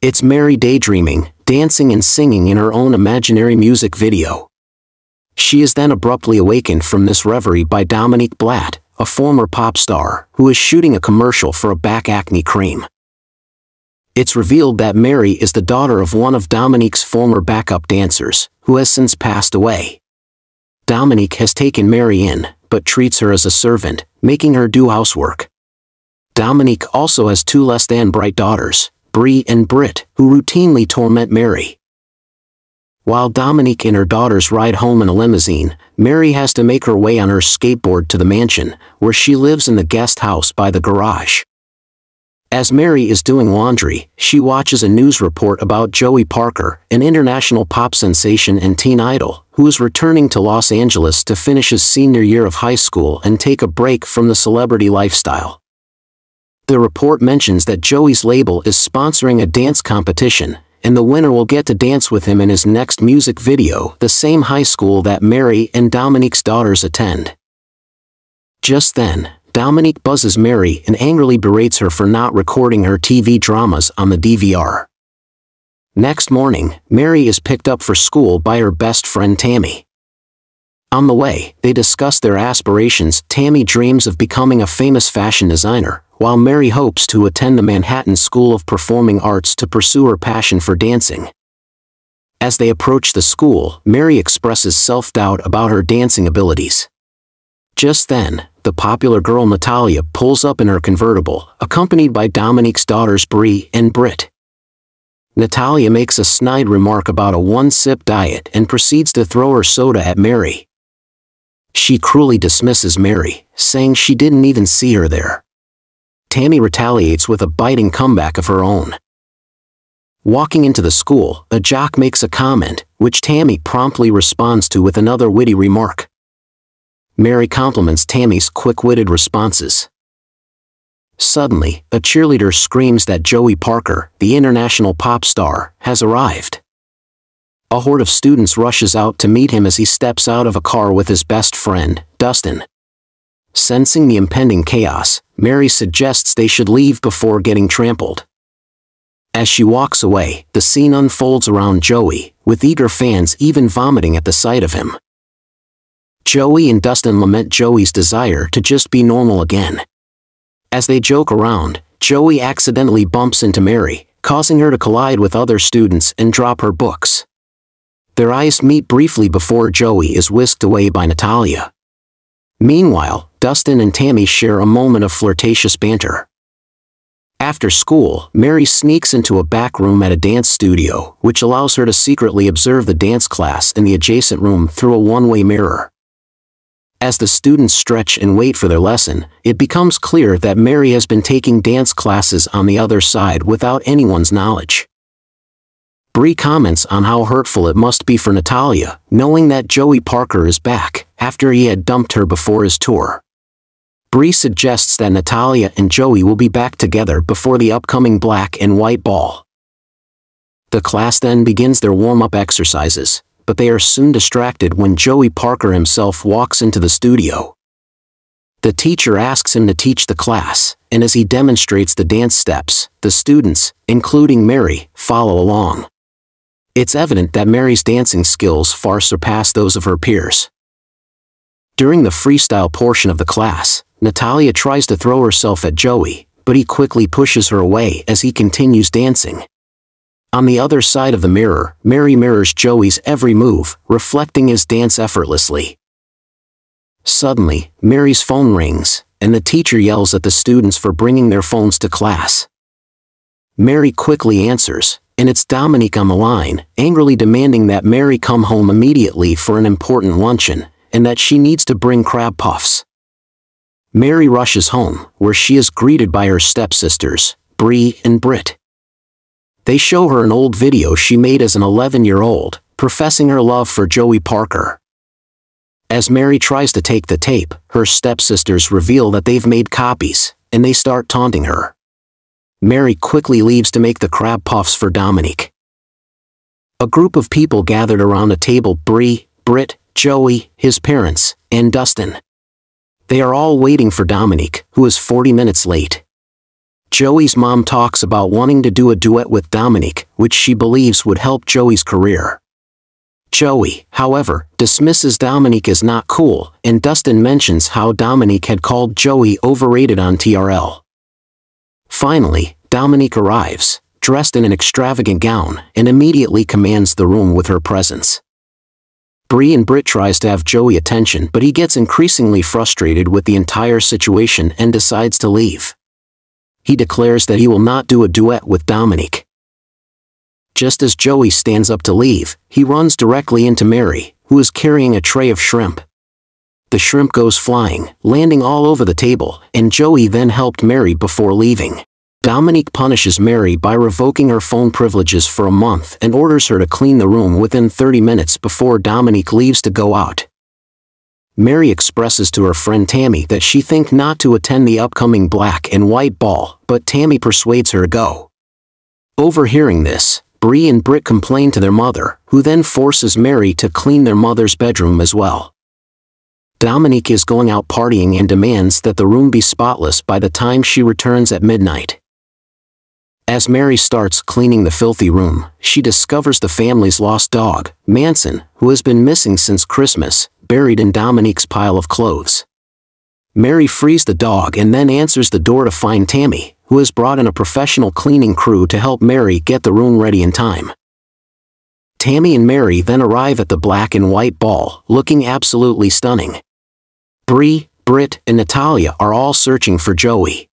It's Mary daydreaming, dancing and singing in her own imaginary music video. She is then abruptly awakened from this reverie by Dominique Blatt, a former pop star, who is shooting a commercial for a back acne cream. It's revealed that Mary is the daughter of one of Dominique's former backup dancers, who has since passed away. Dominique has taken Mary in, but treats her as a servant, making her do housework. Dominique also has two less than bright daughters, Bree and Britt, who routinely torment Mary. While Dominique and her daughters ride home in a limousine, Mary has to make her way on her skateboard to the mansion, where she lives in the guest house by the garage. As Mary is doing laundry, she watches a news report about Joey Parker, an international pop sensation and teen idol, who is returning to Los Angeles to finish his senior year of high school and take a break from the celebrity lifestyle. The report mentions that Joey's label is sponsoring a dance competition, and the winner will get to dance with him in his next music video, the same high school that Mary and Dominique's daughters attend. Just then, Dominique buzzes Mary and angrily berates her for not recording her TV dramas on the DVR. Next morning, Mary is picked up for school by her best friend Tammy. On the way, they discuss their aspirations. Tammy dreams of becoming a famous fashion designer, while Mary hopes to attend the Manhattan School of Performing Arts to pursue her passion for dancing. As they approach the school, Mary expresses self-doubt about her dancing abilities. Just then, the popular girl Natalia pulls up in her convertible, accompanied by Dominique's daughters Bree and Britt. Natalia makes a snide remark about a one-sip diet and proceeds to throw her soda at Mary. She cruelly dismisses Mary, saying she didn't even see her there. Tammy retaliates with a biting comeback of her own. Walking into the school, a jock makes a comment, which Tammy promptly responds to with another witty remark. Mary compliments Tammy's quick-witted responses. Suddenly, a cheerleader screams that Joey Parker, the international pop star, has arrived. A horde of students rushes out to meet him as he steps out of a car with his best friend, Dustin. Sensing the impending chaos, Mary suggests they should leave before getting trampled. As she walks away, the scene unfolds around Joey, with eager fans even vomiting at the sight of him. Joey and Dustin lament Joey's desire to just be normal again. As they joke around, Joey accidentally bumps into Mary, causing her to collide with other students and drop her books. Their eyes meet briefly before Joey is whisked away by Natalia. Meanwhile, Dustin and Tammy share a moment of flirtatious banter. After school, Mary sneaks into a back room at a dance studio, which allows her to secretly observe the dance class in the adjacent room through a one-way mirror. As the students stretch and wait for their lesson, it becomes clear that Mary has been taking dance classes on the other side without anyone's knowledge. Bree comments on how hurtful it must be for Natalia, knowing that Joey Parker is back, after he had dumped her before his tour. Bree suggests that Natalia and Joey will be back together before the upcoming black and white ball. The class then begins their warm-up exercises, but they are soon distracted when Joey Parker himself walks into the studio. The teacher asks him to teach the class, and as he demonstrates the dance steps, the students, including Mary, follow along. It's evident that Mary's dancing skills far surpass those of her peers. During the freestyle portion of the class, Natalia tries to throw herself at Joey, but he quickly pushes her away as he continues dancing. On the other side of the mirror, Mary mirrors Joey's every move, reflecting his dance effortlessly. Suddenly, Mary's phone rings, and the teacher yells at the students for bringing their phones to class. Mary quickly answers, and it's Dominique on the line, angrily demanding that Mary come home immediately for an important luncheon, and that she needs to bring crab puffs. Mary rushes home, where she is greeted by her stepsisters, Bree and Britt. They show her an old video she made as an 11-year-old, professing her love for Joey Parker. As Mary tries to take the tape, her stepsisters reveal that they've made copies, and they start taunting her. Mary quickly leaves to make the crab puffs for Dominique. A group of people gathered around a table Bree, Britt, Joey, his parents, and Dustin. They are all waiting for Dominique, who is 40 minutes late. Joey's mom talks about wanting to do a duet with Dominique, which she believes would help Joey's career. Joey, however, dismisses Dominique as not cool, and Dustin mentions how Dominique had called Joey overrated on TRL. Finally, Dominique arrives, dressed in an extravagant gown, and immediately commands the room with her presence. Bree and Britt tries to have Joey attention but he gets increasingly frustrated with the entire situation and decides to leave. He declares that he will not do a duet with Dominique. Just as Joey stands up to leave, he runs directly into Mary, who is carrying a tray of shrimp the shrimp goes flying, landing all over the table, and Joey then helped Mary before leaving. Dominique punishes Mary by revoking her phone privileges for a month and orders her to clean the room within 30 minutes before Dominique leaves to go out. Mary expresses to her friend Tammy that she think not to attend the upcoming black and white ball, but Tammy persuades her to go. Overhearing this, Bree and Britt complain to their mother, who then forces Mary to clean their mother's bedroom as well. Dominique is going out partying and demands that the room be spotless by the time she returns at midnight. As Mary starts cleaning the filthy room, she discovers the family's lost dog, Manson, who has been missing since Christmas, buried in Dominique's pile of clothes. Mary frees the dog and then answers the door to find Tammy, who has brought in a professional cleaning crew to help Mary get the room ready in time. Tammy and Mary then arrive at the black and white ball, looking absolutely stunning. Bree, Britt, and Natalia are all searching for Joey.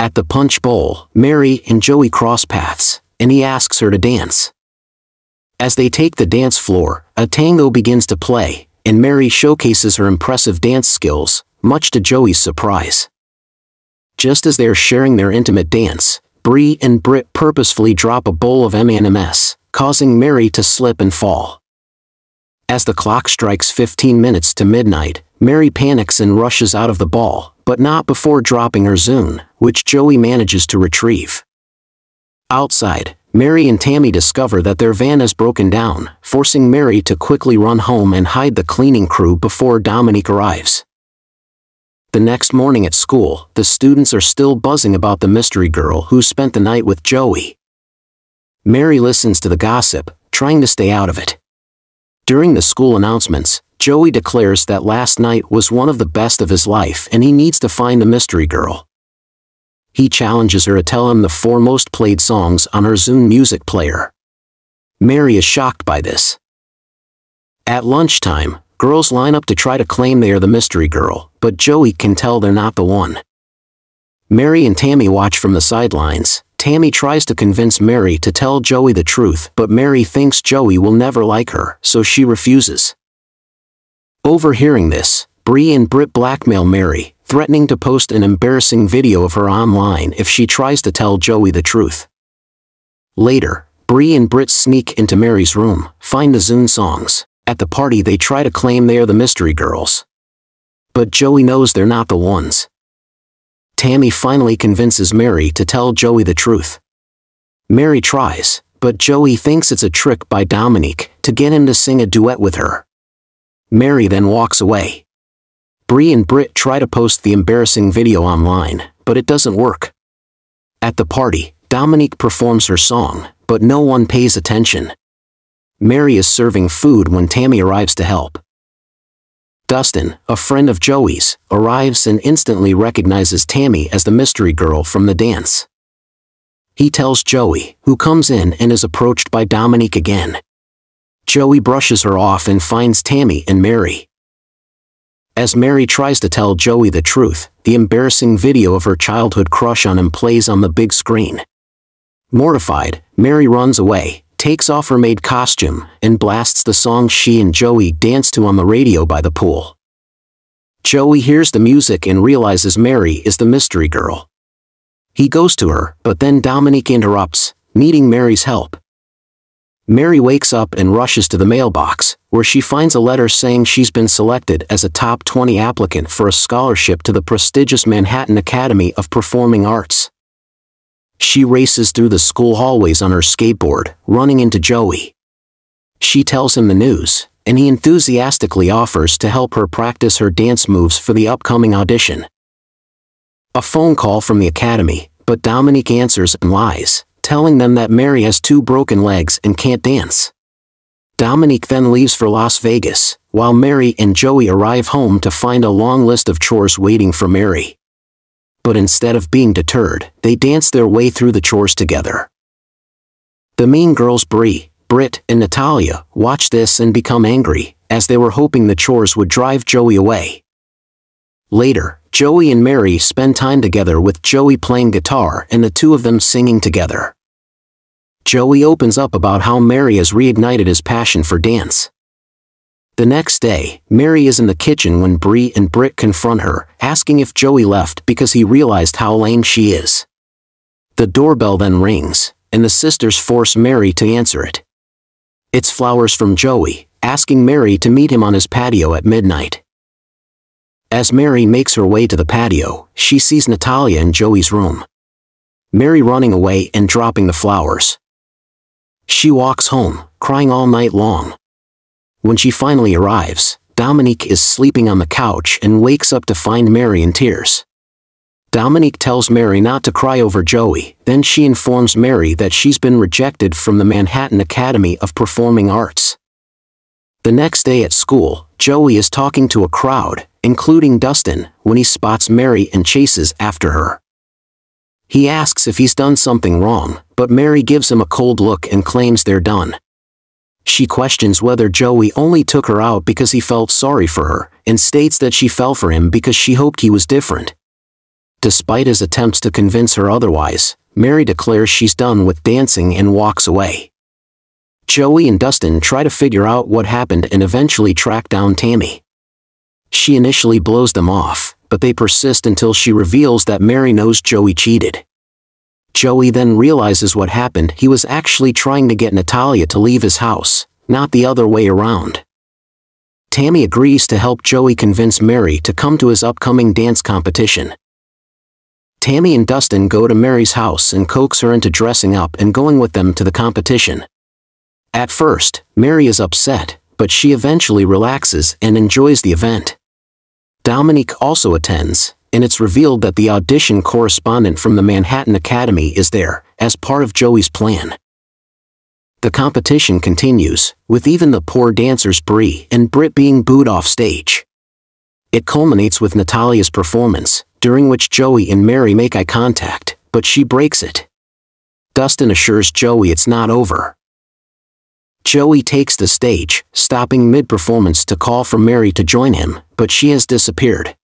At the punch bowl, Mary and Joey cross paths, and he asks her to dance. As they take the dance floor, a tango begins to play, and Mary showcases her impressive dance skills, much to Joey's surprise. Just as they are sharing their intimate dance, Bree and Britt purposefully drop a bowl of M&M's, causing Mary to slip and fall. As the clock strikes 15 minutes to midnight, Mary panics and rushes out of the ball, but not before dropping her Zune, which Joey manages to retrieve. Outside, Mary and Tammy discover that their van has broken down, forcing Mary to quickly run home and hide the cleaning crew before Dominique arrives. The next morning at school, the students are still buzzing about the mystery girl who spent the night with Joey. Mary listens to the gossip, trying to stay out of it. During the school announcements, Joey declares that last night was one of the best of his life and he needs to find the mystery girl. He challenges her to tell him the four most played songs on her Zoom music player. Mary is shocked by this. At lunchtime, girls line up to try to claim they are the mystery girl, but Joey can tell they're not the one. Mary and Tammy watch from the sidelines. Tammy tries to convince Mary to tell Joey the truth, but Mary thinks Joey will never like her, so she refuses. Overhearing this, Bree and Britt blackmail Mary, threatening to post an embarrassing video of her online if she tries to tell Joey the truth. Later, Bree and Britt sneak into Mary's room, find the Zune songs. At the party they try to claim they are the mystery girls. But Joey knows they're not the ones. Tammy finally convinces Mary to tell Joey the truth. Mary tries, but Joey thinks it's a trick by Dominique to get him to sing a duet with her. Mary then walks away. Bree and Britt try to post the embarrassing video online, but it doesn't work. At the party, Dominique performs her song, but no one pays attention. Mary is serving food when Tammy arrives to help. Dustin, a friend of Joey's, arrives and instantly recognizes Tammy as the mystery girl from the dance. He tells Joey, who comes in and is approached by Dominique again. Joey brushes her off and finds Tammy and Mary. As Mary tries to tell Joey the truth, the embarrassing video of her childhood crush on him plays on the big screen. Mortified, Mary runs away, takes off her maid costume, and blasts the song she and Joey danced to on the radio by the pool. Joey hears the music and realizes Mary is the mystery girl. He goes to her, but then Dominique interrupts, needing Mary's help, Mary wakes up and rushes to the mailbox, where she finds a letter saying she's been selected as a top 20 applicant for a scholarship to the prestigious Manhattan Academy of Performing Arts. She races through the school hallways on her skateboard, running into Joey. She tells him the news, and he enthusiastically offers to help her practice her dance moves for the upcoming audition. A phone call from the academy, but Dominique answers and lies, telling them that Mary has two broken legs and can't dance. Dominique then leaves for Las Vegas, while Mary and Joey arrive home to find a long list of chores waiting for Mary. But instead of being deterred, they dance their way through the chores together. The mean girls Bree, Britt, and Natalia watch this and become angry, as they were hoping the chores would drive Joey away. Later, Joey and Mary spend time together with Joey playing guitar and the two of them singing together. Joey opens up about how Mary has reignited his passion for dance. The next day, Mary is in the kitchen when Bree and Britt confront her, asking if Joey left because he realized how lame she is. The doorbell then rings, and the sisters force Mary to answer it. It's flowers from Joey, asking Mary to meet him on his patio at midnight. As Mary makes her way to the patio, she sees Natalia in Joey's room. Mary running away and dropping the flowers. She walks home, crying all night long. When she finally arrives, Dominique is sleeping on the couch and wakes up to find Mary in tears. Dominique tells Mary not to cry over Joey, then she informs Mary that she's been rejected from the Manhattan Academy of Performing Arts. The next day at school, Joey is talking to a crowd, including Dustin, when he spots Mary and chases after her. He asks if he's done something wrong, but Mary gives him a cold look and claims they're done. She questions whether Joey only took her out because he felt sorry for her, and states that she fell for him because she hoped he was different. Despite his attempts to convince her otherwise, Mary declares she's done with dancing and walks away. Joey and Dustin try to figure out what happened and eventually track down Tammy. She initially blows them off, but they persist until she reveals that Mary knows Joey cheated. Joey then realizes what happened, he was actually trying to get Natalia to leave his house, not the other way around. Tammy agrees to help Joey convince Mary to come to his upcoming dance competition. Tammy and Dustin go to Mary's house and coax her into dressing up and going with them to the competition. At first, Mary is upset, but she eventually relaxes and enjoys the event. Dominique also attends, and it's revealed that the audition correspondent from the Manhattan Academy is there, as part of Joey's plan. The competition continues, with even the poor dancers Brie and Britt being booed off stage. It culminates with Natalia's performance, during which Joey and Mary make eye contact, but she breaks it. Dustin assures Joey it's not over. Joey takes the stage, stopping mid-performance to call for Mary to join him, but she has disappeared.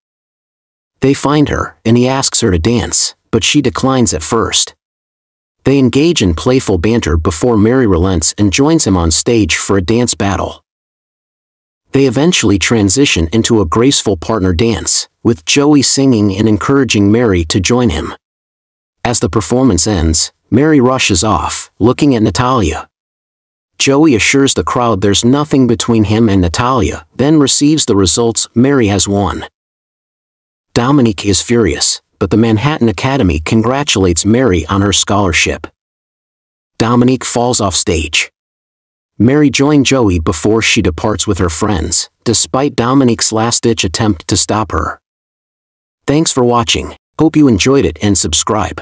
They find her, and he asks her to dance, but she declines at first. They engage in playful banter before Mary relents and joins him on stage for a dance battle. They eventually transition into a graceful partner dance, with Joey singing and encouraging Mary to join him. As the performance ends, Mary rushes off, looking at Natalia. Joey assures the crowd there's nothing between him and Natalia, then receives the results Mary has won. Dominique is furious, but the Manhattan Academy congratulates Mary on her scholarship. Dominique falls off stage. Mary joined Joey before she departs with her friends, despite Dominique's last-ditch attempt to stop her. Thanks for watching, hope you enjoyed it and subscribe.